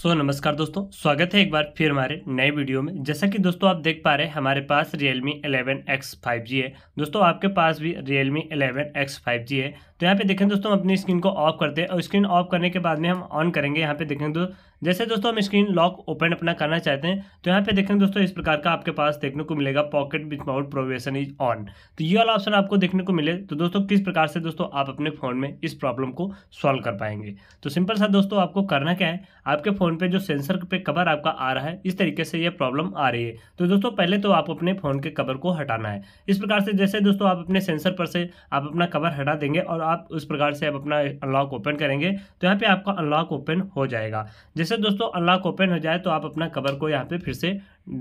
सो so, नमस्कार दोस्तों स्वागत है एक बार फिर हमारे नए वीडियो में जैसा कि दोस्तों आप देख पा रहे हैं हमारे पास Realme 11X 5G है दोस्तों आपके पास भी Realme 11X 5G है तो यहाँ पे देखें दोस्तों हम अपनी स्क्रीन को ऑफ करते हैं और स्क्रीन ऑफ करने के बाद में हम ऑन करेंगे यहाँ पे देखें दोस्तों जैसे दोस्तों हम स्क्रीन लॉक ओपन अपना करना चाहते हैं तो यहाँ पे देखेंगे दोस्तों इस प्रकार का आपके पास देखने को मिलेगा पॉकेट विथ माउट प्रोवेशन इज ऑन तो ये वाला ऑप्शन आपको देखने को मिले तो दोस्तों किस प्रकार से दोस्तों आप अपने फ़ोन में इस प्रॉब्लम को सॉल्व कर पाएंगे तो सिंपल सा दोस्तों आपको करना क्या है आपके फ़ोन पर जो सेंसर पे कवर आपका आ रहा है इस तरीके से यह प्रॉब्लम आ रही है तो दोस्तों पहले तो आप अपने फ़ोन के कवर को हटाना है इस प्रकार से जैसे दोस्तों आप अपने सेंसर पर से आप अपना कवर हटा देंगे और आप उस प्रकार से आप अपना अनलॉक ओपन करेंगे तो यहाँ पर आपका अनलॉक ओपन हो जाएगा जैसे जैसे दोस्तों अनलॉक ओपन हो जाए तो आप अपना कवर को यहाँ पे फिर से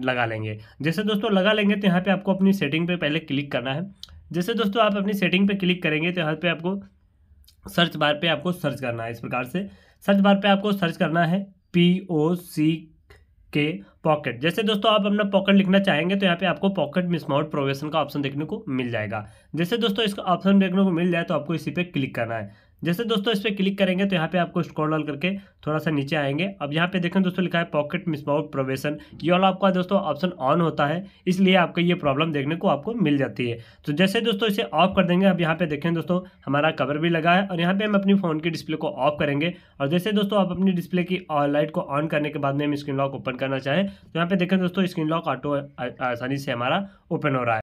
लगा लेंगे जैसे दोस्तों लगा लेंगे तो यहाँ पे आपको अपनी सेटिंग पे पहले क्लिक करना है जैसे दोस्तों आप अपनी सेटिंग पे क्लिक करेंगे तो यहाँ पे आपको सर्च बार पे आपको सर्च करना है इस प्रकार से सर्च बार पे आपको सर्च करना है पी ओ सी के पॉकेट जैसे दोस्तों आप अपना पॉकेट लिखना चाहेंगे तो यहाँ पे आपको पॉकेट मिसमाउट प्रोवेशन का ऑप्शन देखने को मिल जाएगा जैसे दोस्तों इसका ऑप्शन देखने को मिल जाए तो आपको इसी पे क्लिक करना है जैसे दोस्तों इस पर क्लिक करेंगे तो यहाँ पे आपको स्क्रॉल डाल करके थोड़ा सा नीचे आएंगे अब यहाँ पे देखें दोस्तों लिखा है पॉकेट मिसमाउट प्रोवेशन ये वाला आपका दोस्तों ऑप्शन ऑन होता है इसलिए आपको ये प्रॉब्लम देखने को आपको मिल जाती है तो जैसे दोस्तों इसे ऑफ कर देंगे अब यहाँ पे देखें दोस्तों हमारा कवर भी लगा है और यहाँ पे हम अपनी फ़ोन की डिस्प्ले को ऑफ करेंगे और जैसे दोस्तों आप अपनी डिस्प्ले की लाइट को ऑन करने के बाद में हम स्क्रीन लॉक ओपन करना चाहें तो यहाँ पे देखें दोस्तों स्क्रीन लॉक ऑटो आसानी से हमारा ओपन हो रहा है